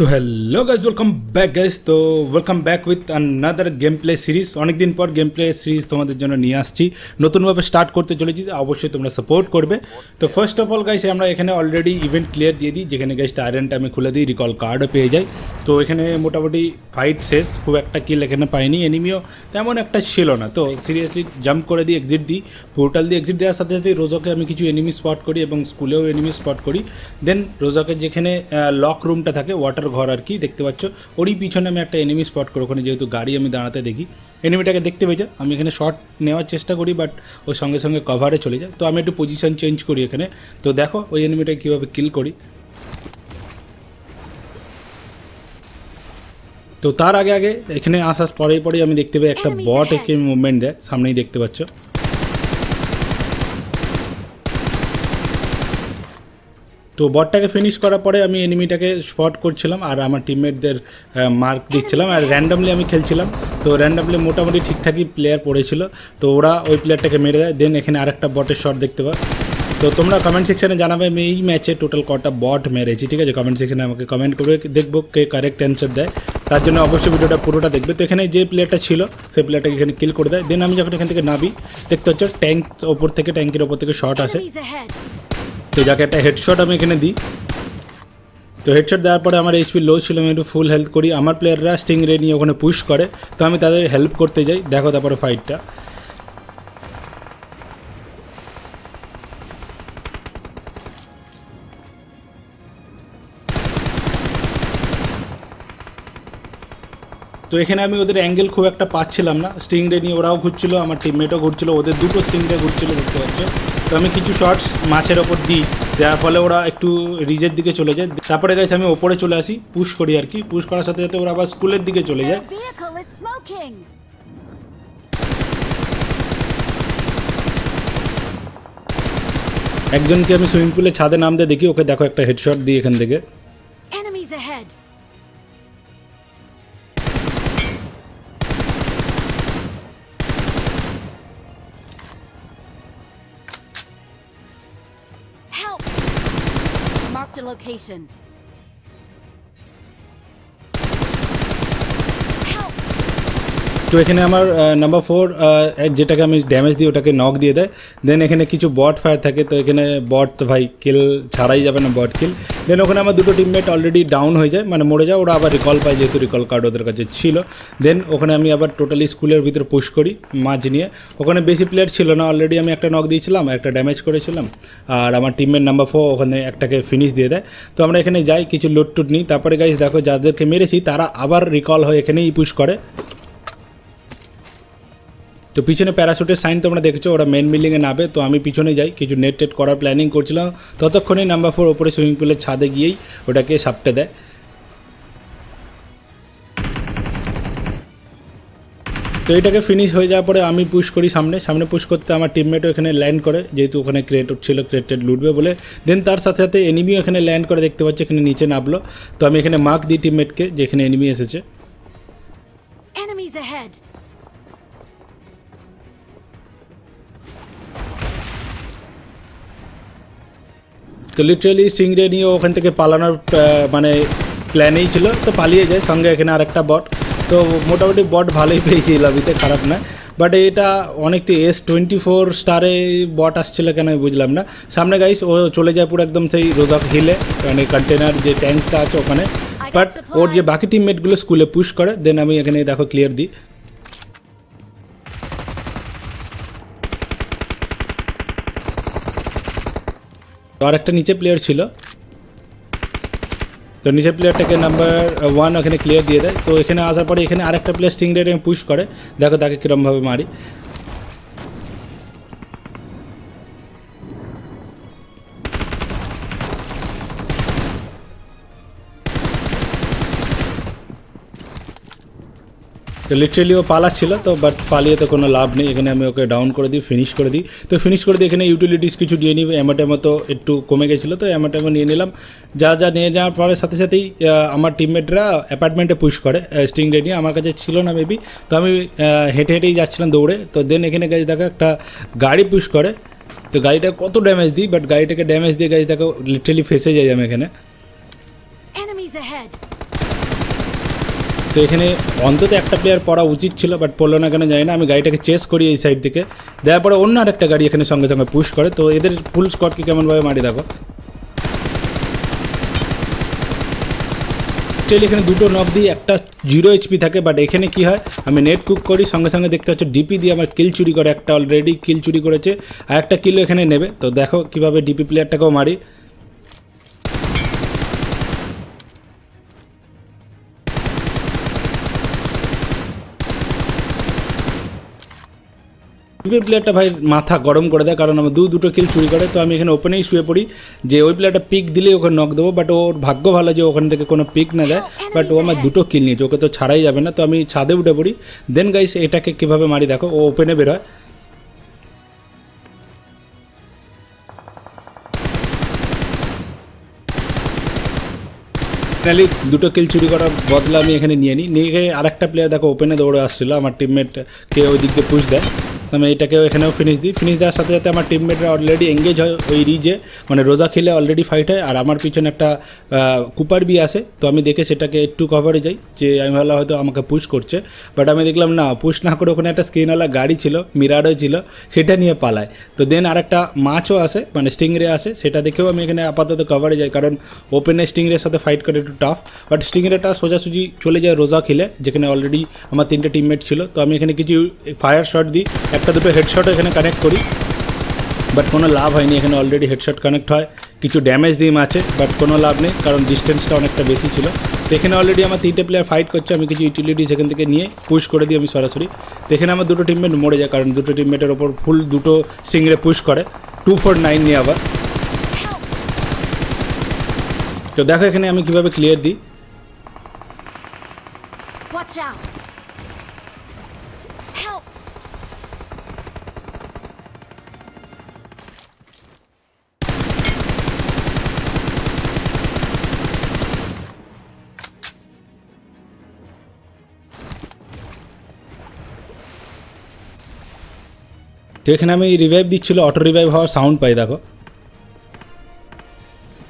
তো hello guys welcome back guys তো welcome back with another game play series অনেকদিন পর গেম প্লে সিরিজ তোমাদের জন্য নিয়ে আসছি নতুনভাবে স্টার্ট করতে চলেছি অবশ্যই তোমরা সাপোর্ট করবে তো ফার্স্ট অফ অল গাইজ আমরা এখানে অলরেডি ইভেন্ট ক্লিয়ার দিয়ে দিই যেখানে গাইস টাইরেন্ট আমি খুলে দিই রিকল কার্ডও পেয়ে যাই তো এখানে মোটামুটি ফাইট শেষ খুব একটা কিল এখানে পাইনি এনিমিও তেমন একটা ছিল না তো সিরিয়াসলি জাম্প করে দিই এক্সিট দিই পোর্টাল দিয়ে এক্সিট দেওয়ার সাথে সাথে রোজাকে আমি কিছু এনিমি স্পট করি এবং স্কুলেও এনিমি স্পট করি দেন রোজাকে যেখানে লক রুমটা থাকে ওয়াটার ঘর আর কি দেখতে পাচ্ছ ওরই পিছনে আমি একটা এনিমি স্পট করি ওখানে যেহেতু গাড়ি আমি দাঁড়াতে দেখি এনিমিটাকে দেখতে পেয়ে যায় আমি এখানে শট নেওয়ার চেষ্টা করি বাট ওর সঙ্গে সঙ্গে কভারে চলে যায় তো আমি একটু পজিশন চেঞ্জ করি এখানে তো দেখো ওই এনিমিটাকে কীভাবে কিল করি তো তার আগে আগে এখানে আসার পরেই পরেই আমি দেখতে পাই একটা বট এখানে মুভমেন্ট দেয় সামনেই দেখতে পাচ্ছ তো বটটাকে ফিনিশ করার পরে আমি এনিমিটাকে স্পট করছিলাম আর আমার টিমমেটদের মার্ক দিচ্ছিলাম আর র্যান্ডামলি আমি খেলছিলাম তো র্যান্ডামলি মোটামুটি ঠিকঠাকই প্লেয়ার পড়েছিল তো ওরা ওই প্লেয়ারটাকে মেরে দেয় দেন এখানে আরেকটা বটের শট দেখতে পাও তো তোমরা কমেন্ট সেকশানে জানাবে আমি এই ম্যাচে টোটাল কটা বট মেরেছি ঠিক আছে কমেন্ট সেকশানে আমাকে কমেন্ট করে দেখবো কে কারেক্ট অ্যান্সার দেয় তার জন্য অবশ্যই ভিডিওটা পুরোটা দেখবে তো এখানে যে প্লেয়ারটা ছিল সেই প্লেয়ারটাকে এখানে কিল করে দেয় দেন আমি যখন এখান থেকে নাবি দেখতে হচ্ছে ট্যাঙ্ক ওপর থেকে ট্যাঙ্কের ওপর থেকে শট আসে তো যাকে একটা হেডশট আমি এখানে দিই তো হেডশট দেওয়ার পরে আমার এইচপি লো ছিল আমি একটু ফুল হেল্প করি আমার প্লেয়াররা স্টিং রে নিয়ে ওখানে পুশ করে তো আমি তাদের হেল্প করতে যাই দেখো তারপরে ফাইটটা তো এখানে আমি ওদের অ্যাঙ্গেল খুব একটা পাচ্ছিলাম না স্টিং রে নিয়ে ওরাও ঘুরছিল আমার টিমমেটও ঘুরছিল ওদের দুটো স্টিং রে ঘুরছিল দেখতে পাচ্ছ তো আমি কিছু শর্টস মাছের ওপর দিই যার ফলে ওরা একটু রিজের দিকে চলে যায় তারপরে গেছে আমি ওপরে চলে আসি পুশ করি আর কি পুশ করার সাথে সাথে ওরা আবার স্কুলের দিকে চলে যায় একজনকে আমি সুইমিং পুলে ছাদে নামতে দেখি ওকে দেখো একটা হেডশট দিই এখান থেকে location. তো এখানে আমার নাম্বার ফোর যেটাকে আমি ড্যামেজ দিই ওটাকে নক দিয়ে দেয় দেন এখানে কিছু বট ফায়ার থাকে তো এখানে বট ভাই কিল ছাড়াই যাবে না বট কিল দেন ওখানে আমার দুটো টিমমেট অলরেডি ডাউন হয়ে যায় মানে মরে যায় ওরা আবার রিকল পায় যেহেতু রিকল কার্ড ওদের কাছে ছিল দেন ওখানে আমি আবার টোটালি স্কুলের ভিতরে পুশ করি মাছ নিয়ে ওখানে বেশি প্লেয়ার ছিল না অলরেডি আমি একটা নক দিয়েছিলাম একটা ড্যামেজ করেছিলাম আর আমার টিমমেট নাম্বার ফোর ওখানে একটাকে ফিনিশ দিয়ে দেয় তো আমরা এখানে যাই কিছু লোট টুট নিই তারপরে গাইজ দেখো যাদেরকে মেরেছি তারা আবার রিকল হয়ে এখানেই পুশ করে তো পিছনে প্যারাসুটের সাইন তোমরা দেখছো ওরা মেন বিল্ডিংয়ে নামবে তো আমি পিছনে যাই কিছু নেট টেট করার প্ল্যানিং করছিলাম ততক্ষণেই নাম্বার ফোর ওপরে সুইমিং পুলের ছাদে গিয়েই ওটাকে সাপটে দেয় তো এটাকে ফিনিশ হয়ে যাওয়ার পরে আমি পুশ করি সামনে সামনে পুশ করতে আমার টিমমেটও এখানে ল্যান্ড করে যেহেতু ওখানে ক্রেট ছিল ক্রেটেড লুটবে বলে দেন তার সাথে সাথে এনিমিও এখানে ল্যান্ড করে দেখতে পাচ্ছি এখানে নিচে নামলো তো আমি এখানে মার্ক দিই টিমমেটকে যেখানে এনিমি এসেছে তো লিটারালি সিংড়ে নিয়ে ওখান থেকে পালানোর মানে প্ল্যানেই ছিল তো পালিয়ে যায় সঙ্গে এখানে আরেকটা বট তো মোটামুটি বট ভালোই পেয়েছি লবিতে খারাপ না বাট এটা অনেকটি এস টোয়েন্টি ফোর স্টারে বট আসছিল কেন আমি বুঝলাম না সামনে গাইস ও চলে যায় পুরো একদম সেই রোজাক হিলে মানে কন্টেনার যে ট্যাঙ্কটা আছে ওখানে বাট ওর যে বাকি টিমমেটগুলো স্কুলে পুশ করে দেন আমি এখানে দেখো ক্লিয়ার দিই তো আর একটা নিচে প্লেয়ার ছিল তো নিচের প্লেয়ারটাকে নাম্বার ওয়ান ওখানে ক্লিয়ার দিয়ে দেয় তো এখানে আসার পরে এখানে আরেকটা প্লেয়ার স্টিং রেড পুশ করে দেখো তাকে কীরমভাবে মারি তো লিটারেলি ও পালাচ্ছিল তো বাট পালিয়ে তো কোনো লাভ নেই এখানে আমি ওকে ডাউন করে দিই ফিনিশ করে দিই তো ফিনিশ করে দিই এখানে ইউটিলিটিস কিছু নিয়ে নিই অ্যামাটেমো তো একটু কমে গেছিলো তো অ্যামাটেমো নিয়ে নিলাম যা যা নিয়ে যাওয়ার পরের সাথে সাথেই আমার টিমমেটরা অ্যাপার্টমেন্টে পুশ করে স্টিং নিয়ে আমার কাছে ছিল না মেবি তো আমি হেঁটে হেঁটেই যাচ্ছিলাম দৌড়ে তো দেন এখানে গেছে দেখো একটা গাড়ি পুশ করে তো গাড়িটা কত ড্যামেজ দিই বাট গাড়িটাকে ড্যামেজ দিয়ে গাড়ি দেখো লিটারেলি ফেসে যাই আমি এখানে তো এখানে অন্তত একটা প্লেয়ার পড়া উচিত ছিল বাট পড়লো না কেন জানি না আমি গাড়িটাকে চেস করি এই সাইড থেকে দেওয়ার পরে অন্য আরেকটা গাড়ি এখানে সঙ্গে সঙ্গে পুশ করে তো এদের ফুল স্কটকে কেমনভাবে মারি দেখো স্টেল এখানে দুটো নক দিয়ে একটা জিরো এইচপি থাকে বাট এখানে কি হয় আমি নেট কুক করি সঙ্গে সঙ্গে দেখতে হচ্ছে ডিপি দিয়ে আমার কিল চুরি করে একটা অলরেডি কিল চুরি করেছে আর একটা কিলো এখানে নেবে তো দেখো কীভাবে ডিপি প্লেয়ারটাকেও মারি পিপি প্লেয়ারটা ভাই মাথা গরম করে দেয় কারণ আমার দু দুটো কিল চুরি করে তো আমি এখানে ওপেনেই শুয়ে পড়ি যে ওই প্লেয়ারটা পিক দিলেই ওখানে নক দেবো বাট ওর ভাগ্য ভালো যে ওখান থেকে কোনো পিক না দেয় বাট ও আমার দুটো কিল নিয়েছে ওকে তো ছাড়াই যাবে না তো আমি ছাদে উঠে পড়ি দেন গাইস এটাকে কীভাবে মারি দেখো ও ওপেনে বেরোয় ফাইনালি দুটো কিল চুরি করার বদলা আমি এখানে নিয়ে নিই নিয়ে আরেকটা প্লেয়ার দেখো ওপেনে দৌড়ে আসছিল আমার টিমমেট কে ওই দিক দিয়ে পুষ দেয় আমি এটাকেও এখানেও ফিনিশ দিই ফিনিশ দেওয়ার সাথে সাথে আমার টিমমেটরা অলরেডি এঙ্গেজ হয় ওই রিজে মানে রোজা খেলে অলরেডি ফাইট হয় আর আমার পিছনে একটা কুপার বি আসে তো আমি দেখে সেটাকে একটু কভারে যাই যে আমি ভাবলাম হয়তো আমাকে পুশ করছে বাট আমি দেখলাম না পুশ না করে ওখানে একটা স্ক্রিনওয়ালা গাড়ি ছিল মিরারও ছিল সেটা নিয়ে পালায় তো দেন আর একটা মাছও আসে মানে স্টিংরে আসে সেটা দেখেও আমি এখানে আপাতত কভারে যাই কারণ ওপেনে স্টিংরের সাথে ফাইট করে একটু টাফ বাট স্টিংরেটা সোজাসুজি চলে যায় রোজা খেলে যেখানে অলরেডি আমার তিনটে টিমমেট ছিল তো আমি এখানে কিছু ফায়ার শট দিই একটা দুটো হেডশট এখানে কানেক্ট করি বাট কোনো লাভ হয়নি এখানে অলরেডি হেডশট কানেক্ট হয় কিছু ড্যামেজ ডিম আছে বাট কোনো লাভ নেই কারণ ডিস্টেন্সটা অনেকটা বেশি ছিল তো এখানে অলরেডি আমার তিনটে প্লেয়ার ফাইট করছে আমি কিছু ইউটিলিটিস সেখান থেকে নিয়ে পুশ করে দিই আমি সরাসরি তো এখানে আমার দুটো টিমমেট মরে যায় কারণ দুটো টিমমেটের ওপর ফুল দুটো সিংরে পুশ করে টু ফোর নাইন নিয়ে আবার তো দেখো এখানে আমি কিভাবে ক্লিয়ার দিই Watch out! Help! তো এখানে আমি রিভাইভ দিচ্ছিলো অটো রিভাইভ হওয়ার সাউন্ড পাই দেখো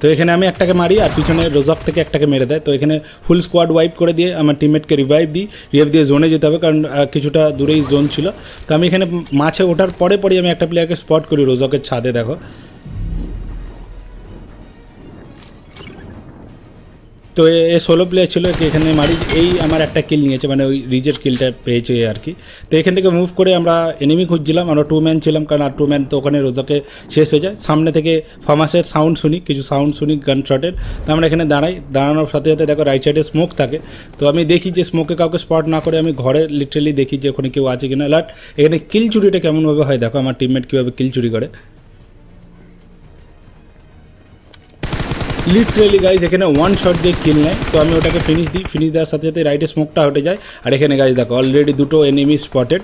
তো এখানে আমি একটাকে মারি আর পিছনে রোজাফ থেকে একটাকে মেরে দেয় তো এখানে ফুল স্কোয়াড ওয়াইপ করে দিয়ে আমার টিমমেটকে রিভাইভ দিই রিভাইভ দিয়ে জোনে যেতে হবে কারণ কিছুটা দূরেই জোন ছিল তো আমি এখানে মাছে ওঠার পরে পরেই আমি একটা প্লেয়ারকে স্পট করি রোজকের ছাদে দেখো তো এ সোলো প্লেয়ার ছিল কি এখানে মারি এই আমার একটা কিল নিয়েছে মানে ওই রিজের কিলটা পেয়েছে আর কি তো এখান থেকে মুভ করে আমরা এনিমি খুঁজছিলাম আমরা টু ম্যান ছিলাম কারণ আর টু ম্যান তো ওখানে রোজাকে শেষ হয়ে যায় সামনে থেকে ফার্মাসের সাউন্ড শুনি কিছু সাউন্ড শুনি গান শটের তো আমরা এখানে দাঁড়াই দাঁড়ানোর সাথে সাথে দেখো রাইট সাইডে স্মোক থাকে তো আমি দেখি যে স্মোকে কাউকে স্পট না করে আমি ঘরে লিটারেলি দেখি যে ওখানে কেউ আছে কিনা লাট এখানে কিল চুরিটা কেমনভাবে হয় দেখো আমার টিমমেট কীভাবে কিল চুরি করে লিটারেলি গাইজ এখানে ওয়ান শট দিয়ে কিল নেয় তো আমি ওটাকে ফিনিশ দিই ফিনিশ দেওয়ার সাথে সাথে রাইটে স্মোকটা হটে যায় আর এখানে গাইজ দেখো অলরেডি দুটো এনিমি স্পটেড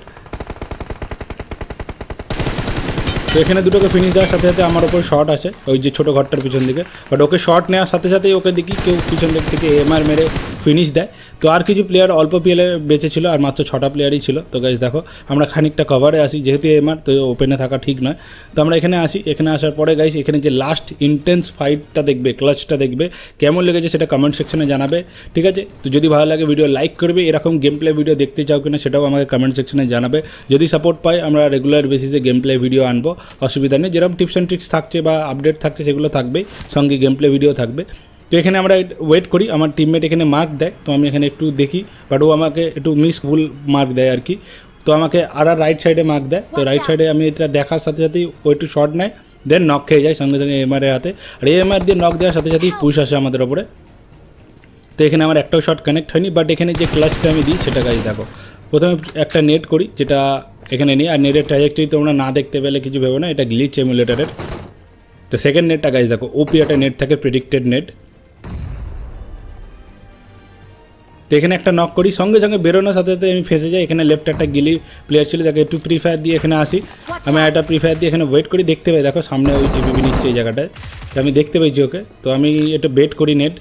তো এখানে দুটোকে ফিনিশ দেওয়ার সাথে সাথে আমার ওপর শর্ট আছে ওই যে ছোটো ঘরটার পিছন দিকে বাট ওকে শর্ট নেওয়ার সাথে সাথেই ওকে দেখি কেউ পিছন দিক থেকে এমআর মেরে ফিনিশ দেয় তো আর কিছু প্লেয়ার অল্প পিএলে বেঁচে ছিল আর মাত্র ছটা প্লেয়ারই ছিল তো গাইজ দেখো আমরা খানিকটা কভারে আসি যেহেতু এমআর তো ওপেনে থাকা ঠিক নয় তো আমরা এখানে আসি এখানে আসার পরে গাইজ এখানে যে লাস্ট ইন্টেন্স ফাইটটা দেখবে ক্লাচটা দেখবে কেমন লেগেছে সেটা কমেন্ট সেকশনে জানাবে ঠিক আছে তো যদি ভালো লাগে ভিডিও লাইক করবে এরকম গেম প্লে ভিডিও দেখতে চাও কিনা সেটাও আমাকে কমেন্ট সেকশনে জানাবে যদি সাপোর্ট পাই আমরা রেগুলার বেসিসে গেম প্লে ভিডিও আনবো অসুবিধা নেই যেরকম টিপস অ্যান্ড ট্রিক্স থাকছে বা আপডেট থাকছে সেগুলো থাকবেই সঙ্গে গেম প্লে ভিডিও থাকবে তো এখানে আমরা ওয়েট করি আমার টিমমেট এখানে মার্ক দেয় তো আমি এখানে একটু দেখি বাট ও আমাকে একটু মিস ভুল মার্ক দেয় আর কি তো আমাকে আর রাইট সাইডে মার্ক দেয় তো রাইট আচ্ছা। সাইডে আমি এটা দেখার সাথে সাথেই ও একটু শর্ট নেয় দেন নক খেয়ে যায় সঙ্গে সঙ্গে এমআরের হাতে আর এমআর দিয়ে নক দেওয়ার সাথে সাথেই পুশ আসে আমাদের ওপরে তো এখানে আমার একটাও শট কানেক্ট হয়নি বাট এখানে যে ক্লাসটা আমি দিই সেটা কাজ দেখো প্রথমে একটা নেট করি যেটা এখানে নিই আর নেটের ট্রাজেক্টরি তোমরা না দেখতে পেলে কিছু ভেবো না এটা গ্লিচ এমুলেটারের তো সেকেন্ড নেটটা কাজ দেখো ওপি একটা নেট থাকে প্রেডিক্টেড নেট এখানে একটা নক করি সঙ্গে সঙ্গে বেরোনোর সাথে সাথে আমি ফেসে যাই এখানে লেফট একটা গিলি প্লেয়ার ছিল তাকে একটু প্রি ফায়ার দিয়ে এখানে আসি আমি একটা প্রি ফায়ার দিয়ে এখানে ওয়েট করি দেখতে পাই দেখো সামনে ওই জিবিবি নিচ্ছে এই জায়গাটায় তো আমি দেখতে পাইছি ওকে তো আমি একটু বেট করি নেট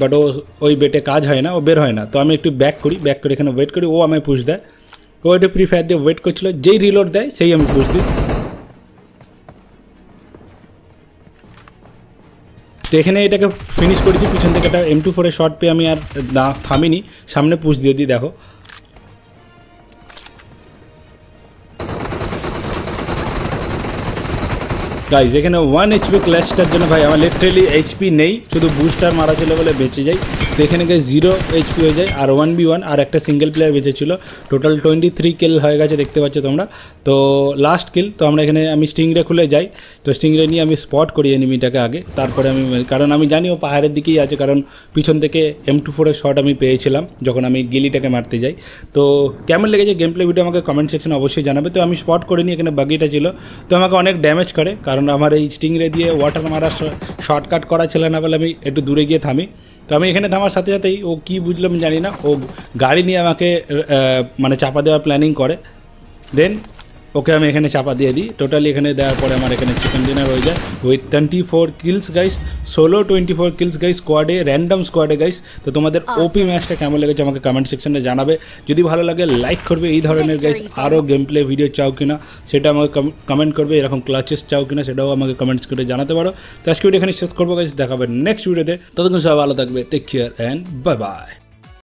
বাট ও ওই বেটে কাজ হয় না ও বের হয় না তো আমি একটু ব্যাক করি ব্যাক করে এখানে ওয়েট করি ও আমায় পুষ দেয় ও একটু ফ্রি ফায়ার দিয়ে ওয়েট করছিলো যেই রিলোড দেয় সেই আমি পুষ দিই তেখানে এটাকে ফিনিশ করে দিছি পিছনেরটা M24 এ শর্ট পে আমি আর থামেনি সামনে পুশ দিয়ে দিই দেখো গাইজ এখানে ওয়ান এইচপি ক্ল্যাশটার জন্য ভাই আমার লিটারেলি এইচপি নেই শুধু বুস্টার মারা ছিল বলে বেঁচে যাই তো এখানে গিয়ে জিরো এইচপি হয়ে যায় আর ওয়ান বি ওয়ান আর একটা সিঙ্গেল প্লেয়ার বেঁচে ছিল টোটাল টোয়েন্টি থ্রি কেল হয়ে গেছে দেখতে পাচ্ছ তোমরা তো লাস্ট কিল তো আমরা এখানে আমি স্টিংরে খুলে যাই তো স্টিংরে নিয়ে আমি স্পট করি এনিমিটাকে আগে তারপরে আমি কারণ আমি জানি ও পাহাড়ের দিকেই আছে কারণ পিছন থেকে এম টু ফোরের শট আমি পেয়েছিলাম যখন আমি গিলিটাকে মারতে যাই তো কেমন লেগেছে গেম প্লে ভিডিও আমাকে কমেন্ট সেকশনে অবশ্যই জানাবে তো আমি স্পট করিনি এখানে বাগিটা ছিল তো আমাকে অনেক ড্যামেজ করে কারণ কারণ আমার এই স্টিংরে দিয়ে ওয়াটার মারা শর্টকাট করা ছিল না বলে আমি একটু দূরে গিয়ে থামি তো আমি এখানে থামার সাথে সাথেই ও কী বুঝলাম আমি জানি না ও গাড়ি নিয়ে আমাকে মানে চাপা দেওয়ার প্ল্যানিং করে দেন ওকে আমি এখানে চাপা দিয়ে দিই টোটালি এখানে দেওয়ার পরে আমার এখানে চিকেন ডিনার হয়ে যায় with twenty four kills guys solo twenty four kills guys স্কোয়াডে র্যান্ডম স্কোয়াডে গাইস তো তোমাদের ওপি ম্যাচটা কেমন লেগেছে আমাকে কমেন্ট সেকশনে জানাবে যদি ভালো লাগে লাইক করবে এই ধরনের গাইস আরও গেম প্লে ভিডিও চাও কিনা সেটা আমাকে কমেন্ট করবে এরকম ক্লাচেস চাও কিনা সেটাও আমাকে কমেন্টস করে জানাতে পারো তো আজকে ভিডিও এখানে শেষ করবো গাইস দেখাবে নেক্সট ভিডিওতে ততক্ষণ সবাই ভালো থাকবে take care and bye by